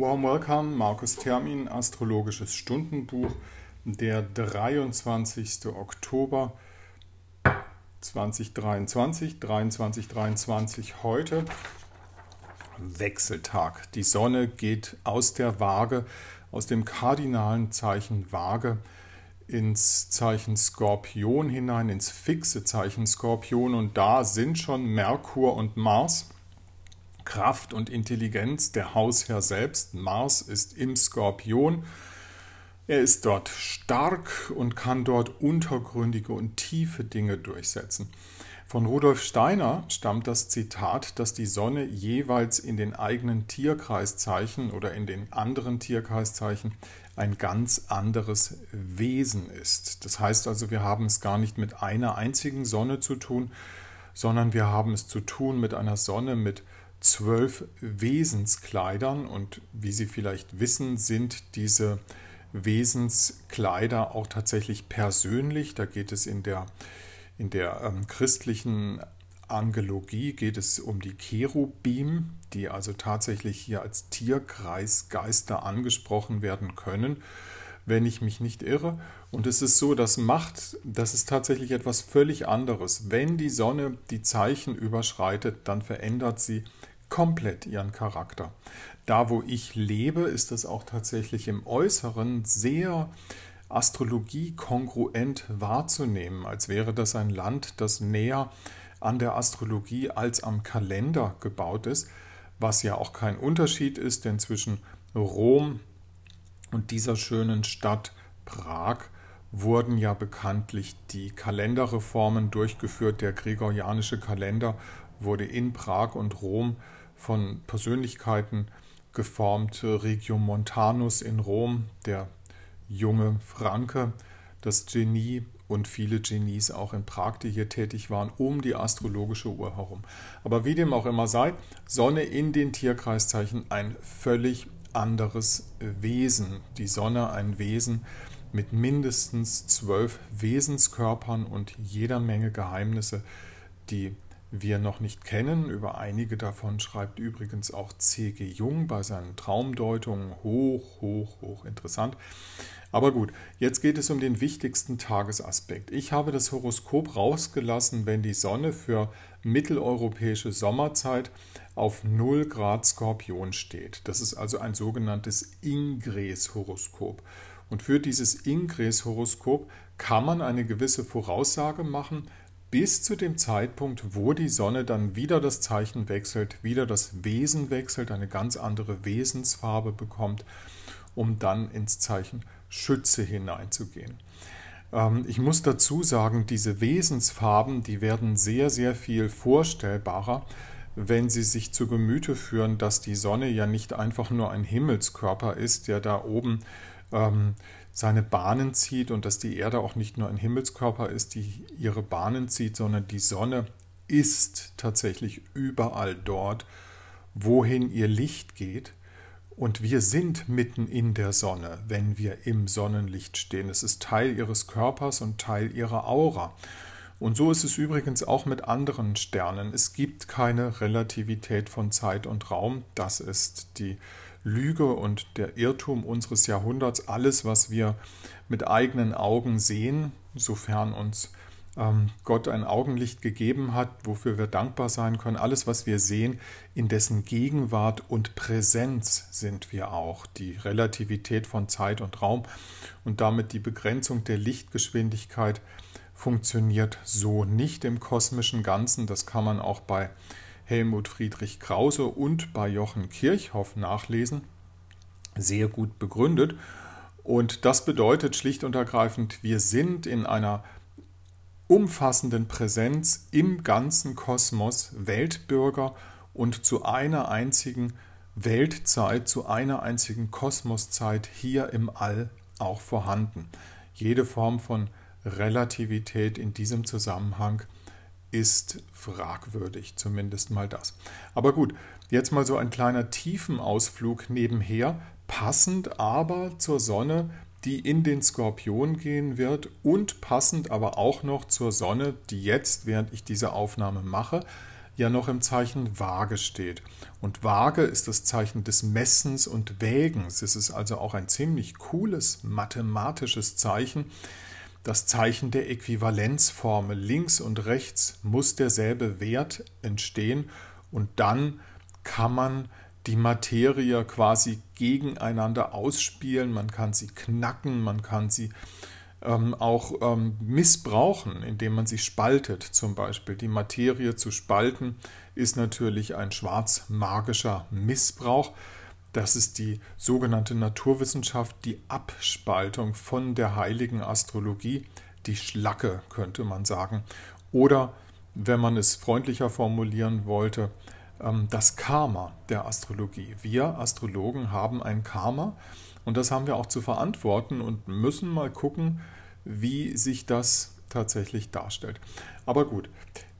Warm welcome, Markus Termin, Astrologisches Stundenbuch, der 23. Oktober 2023, 23, 23 heute, Wechseltag. Die Sonne geht aus der Waage, aus dem kardinalen Zeichen Waage ins Zeichen Skorpion hinein, ins fixe Zeichen Skorpion und da sind schon Merkur und Mars Kraft und Intelligenz der Hausherr selbst. Mars ist im Skorpion. Er ist dort stark und kann dort untergründige und tiefe Dinge durchsetzen. Von Rudolf Steiner stammt das Zitat, dass die Sonne jeweils in den eigenen Tierkreiszeichen oder in den anderen Tierkreiszeichen ein ganz anderes Wesen ist. Das heißt also, wir haben es gar nicht mit einer einzigen Sonne zu tun, sondern wir haben es zu tun mit einer Sonne mit zwölf Wesenskleidern. Und wie Sie vielleicht wissen, sind diese Wesenskleider auch tatsächlich persönlich. Da geht es in der, in der ähm, christlichen Angelogie geht es um die Cherubim, die also tatsächlich hier als Tierkreisgeister angesprochen werden können, wenn ich mich nicht irre. Und es ist so, das macht, das ist tatsächlich etwas völlig anderes. Wenn die Sonne die Zeichen überschreitet, dann verändert sie komplett ihren Charakter. Da, wo ich lebe, ist das auch tatsächlich im Äußeren sehr Astrologie kongruent wahrzunehmen, als wäre das ein Land, das näher an der Astrologie als am Kalender gebaut ist, was ja auch kein Unterschied ist, denn zwischen Rom und dieser schönen Stadt Prag wurden ja bekanntlich die Kalenderreformen durchgeführt. Der gregorianische Kalender wurde in Prag und Rom äh, von Persönlichkeiten geformt. Regio Montanus in Rom, der junge Franke, das Genie und viele Genies auch in Prag, die hier tätig waren, um die astrologische Uhr herum. Aber wie dem auch immer sei, Sonne in den Tierkreiszeichen ein völlig anderes Wesen. Die Sonne ein Wesen mit mindestens zwölf Wesenskörpern und jeder Menge Geheimnisse, die wir noch nicht kennen. Über einige davon schreibt übrigens auch C.G. Jung bei seinen Traumdeutungen. Hoch, hoch, hoch interessant. Aber gut, jetzt geht es um den wichtigsten Tagesaspekt. Ich habe das Horoskop rausgelassen, wenn die Sonne für mitteleuropäische Sommerzeit auf 0 Grad Skorpion steht. Das ist also ein sogenanntes Ingres-Horoskop. Und für dieses Ingres-Horoskop kann man eine gewisse Voraussage machen, bis zu dem Zeitpunkt, wo die Sonne dann wieder das Zeichen wechselt, wieder das Wesen wechselt, eine ganz andere Wesensfarbe bekommt, um dann ins Zeichen Schütze hineinzugehen. Ähm, ich muss dazu sagen, diese Wesensfarben, die werden sehr, sehr viel vorstellbarer, wenn Sie sich zu Gemüte führen, dass die Sonne ja nicht einfach nur ein Himmelskörper ist, der da oben äh, ähm, seine Bahnen zieht und dass die Erde auch nicht nur ein Himmelskörper ist, die ihre Bahnen zieht, sondern die Sonne ist tatsächlich überall dort, wohin ihr Licht geht. Und wir sind mitten in der Sonne, wenn wir im Sonnenlicht stehen. Es ist Teil ihres Körpers und Teil ihrer Aura. Und so ist es übrigens auch mit anderen Sternen. Es gibt keine Relativität von Zeit und Raum. Das ist die äh, Lüge und der Irrtum unseres Jahrhunderts, alles, was wir mit eigenen Augen sehen, sofern uns ähm, Gott ein Augenlicht gegeben hat, wofür wir dankbar sein können, alles, was wir sehen, in dessen Gegenwart und Präsenz sind wir auch, die Relativität von Zeit und Raum und damit die Begrenzung der Lichtgeschwindigkeit funktioniert so nicht im kosmischen Ganzen. Das kann man auch bei Helmut Friedrich Krause und bei Jochen Kirchhoff nachlesen, sehr gut begründet. Und das bedeutet schlicht und ergreifend, wir sind in einer umfassenden Präsenz im ganzen Kosmos Weltbürger und zu einer einzigen Weltzeit, zu einer einzigen Kosmoszeit hier im All auch vorhanden. Jede Form von Relativität in diesem Zusammenhang ist fragwürdig, zumindest mal das. Aber gut, jetzt mal so ein kleiner Tiefenausflug nebenher, passend aber zur Sonne, die in den Skorpion gehen wird und passend aber auch noch zur Sonne, die jetzt, während ich diese Aufnahme mache, ja noch im Zeichen Waage steht. Und Waage ist das Zeichen des Messens und Wägens. Es ist also auch ein ziemlich cooles mathematisches Zeichen, das Zeichen der Äquivalenzformel links und rechts muss derselbe Wert entstehen und dann kann man die Materie quasi gegeneinander ausspielen, man kann sie knacken, man kann sie ähm, auch ähm, missbrauchen, indem man sie spaltet zum Beispiel. Die Materie zu spalten ist natürlich ein schwarzmagischer Missbrauch. Das ist die sogenannte Naturwissenschaft, die Abspaltung von der heiligen Astrologie, die Schlacke könnte man sagen. Oder, wenn man es freundlicher formulieren wollte, ähm, das Karma der Astrologie. Wir Astrologen haben ein Karma und das haben wir auch zu verantworten und müssen mal gucken, wie sich das tatsächlich darstellt. Aber gut,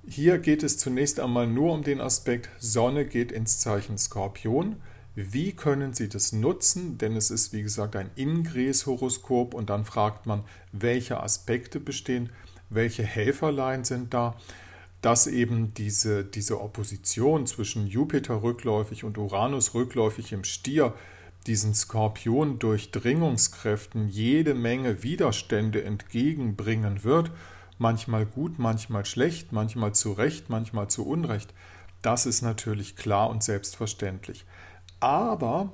hier geht es zunächst einmal nur um den Aspekt, Sonne geht ins Zeichen Skorpion. Wie können Sie das nutzen? Denn es ist, wie gesagt, ein Ingres-Horoskop und dann fragt man, welche Aspekte bestehen, welche Helferlein sind da, dass eben diese, diese Opposition zwischen Jupiter rückläufig und Uranus rückläufig im Stier diesen Skorpion Durchdringungskräften jede Menge Widerstände entgegenbringen wird, manchmal gut, manchmal schlecht, manchmal zu Recht, manchmal zu Unrecht. Das ist natürlich klar und selbstverständlich. Aber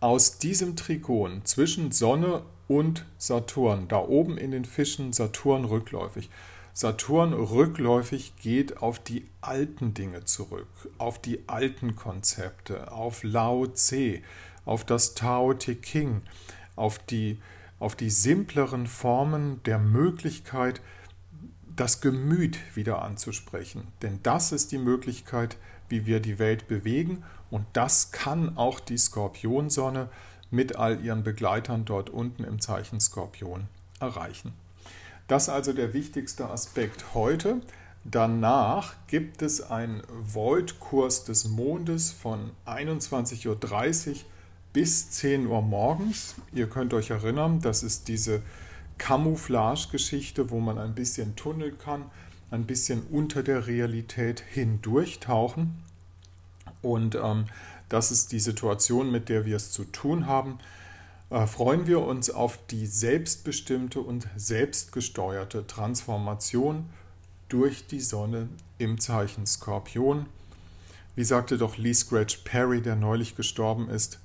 aus diesem Trigon zwischen Sonne und Saturn, da oben in den Fischen Saturn rückläufig, Saturn rückläufig geht auf die alten Dinge zurück, auf die alten Konzepte, auf Lao Tse, auf das Tao Te Ching, auf die, auf die simpleren Formen der Möglichkeit, das Gemüt wieder anzusprechen. Denn das ist die Möglichkeit, wie wir die Welt bewegen und das kann auch die Skorpionsonne mit all ihren Begleitern dort unten im Zeichen Skorpion erreichen. Das also der wichtigste Aspekt heute. Danach gibt es einen Volt-Kurs des Mondes von 21.30 Uhr bis 10 Uhr morgens. Ihr könnt euch erinnern, das ist diese Camouflage-Geschichte, wo man ein bisschen tunneln kann, ein bisschen unter der Realität hindurchtauchen. Und ähm, das ist die Situation, mit der wir es zu tun haben. Äh, freuen wir uns auf die selbstbestimmte und selbstgesteuerte Transformation durch die Sonne im Zeichen Skorpion. Wie sagte doch Lee Scratch Perry, der neulich gestorben ist,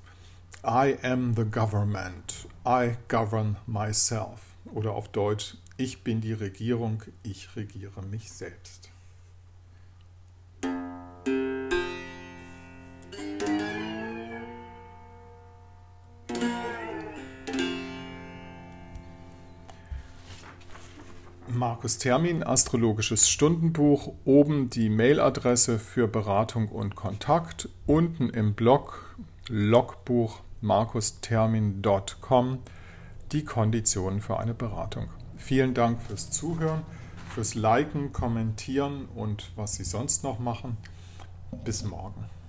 I am the government. I govern myself. Oder auf Deutsch, ich bin die Regierung, ich regiere mich selbst. Markus Termin, Astrologisches Stundenbuch. Oben die Mailadresse für Beratung und Kontakt. Unten im Blog logbuch markustermin.com die Konditionen für eine Beratung. Vielen Dank fürs Zuhören, fürs Liken, Kommentieren und was Sie sonst noch machen. Bis morgen.